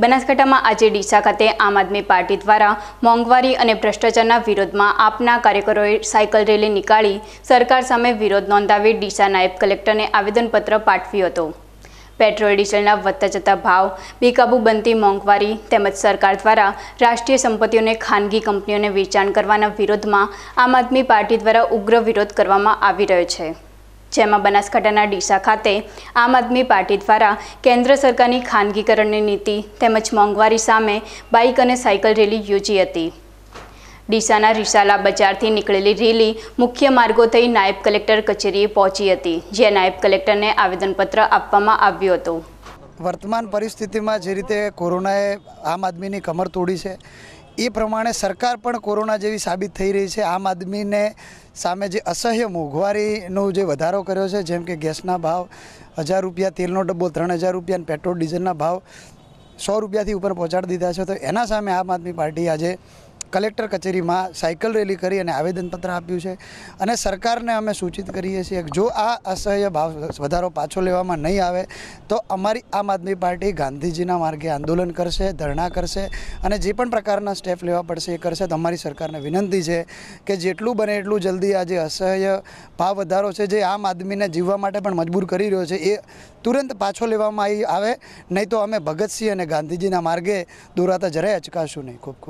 બનાસકાંઠામાં આજે ડીસા ખાતે આમ આદમી પાર્ટી દ્વારા મોંઘવારી અને ભ્રષ્ટાચારના વિરોધમાં આપના કાર્યકરોએ સાયકલ રેલી નીકાળી સરકાર સામે વિરોધ નોંધાવી ડીસા નાયબ કલેક્ટરને આવેદનપત્ર પાઠવ્યું હતું પેટ્રોલ ડીઝલના વધતા જતા ભાવ બેકાબુ બનતી મોંઘવારી તેમજ સરકાર દ્વારા રાષ્ટ્રીય સંપત્તિઓને ખાનગી કંપનીઓને વેચાણ કરવાના વિરોધમાં આમ આદમી પાર્ટી દ્વારા ઉગ્ર વિરોધ કરવામાં આવી રહ્યો છે જેમાં બનાસકાંઠાના ડીસા ખાતે આમ આદમી પાર્ટી દ્વારા કેન્દ્ર સરકારની ખાનગીકરણની નીતિ તેમજ મોંઘવારી સામે બાઇક અને સાયકલ રેલી યોજી હતી ડીસાના રિસાલા બજારથી નીકળેલી રેલી મુખ્ય માર્ગો થઈ નાયબ કલેક્ટર કચેરીએ પહોંચી હતી જે નાયબ કલેક્ટરને આવેદનપત્ર આપવામાં આવ્યું હતું વર્તમાન પરિસ્થિતિમાં જે રીતે કોરોનાએ આમ આદમીની કમર તોડી છે એ પ્રમાણે સરકાર પણ કોરોના જેવી સાબિત થઈ રહી છે આમ આદમીને સામે જે અસહ્ય મોંઘવારીનો જે વધારો કર્યો છે જેમ કે ગેસના ભાવ હજાર રૂપિયા તેલનો ડબ્બો ત્રણ હજાર રૂપિયા અને પેટ્રોલ ડીઝલના ભાવ સો રૂપિયાથી ઉપર પહોંચાડી દીધા છે તો એના સામે આમ આદમી પાર્ટી આજે કલેક્ટર કચેરીમાં સાયકલ રેલી કરી અને આવેદનપત્ર આપ્યું છે અને સરકારને અમે સૂચિત કરીએ છીએ જો આ અસહ્ય ભાવ વધારો પાછો લેવામાં નહીં આવે તો અમારી આમ આદમી પાર્ટી ગાંધીજીના માર્ગે આંદોલન કરશે ધરણા કરશે અને જે પણ પ્રકારના સ્ટેપ લેવા પડશે એ કરશે તો અમારી સરકારને વિનંતી છે કે જેટલું બને એટલું જલ્દી આ જે અસહ્ય ભાવ વધારો છે જે આમ આદમીને જીવવા માટે પણ મજબૂર કરી રહ્યો છે એ તુરંત પાછો લેવામાં આવે નહીં તો અમે ભગતસિંહ અને ગાંધીજીના માર્ગે દોરાતા જરાય અચકાશું નહીં ખૂબ ખૂબ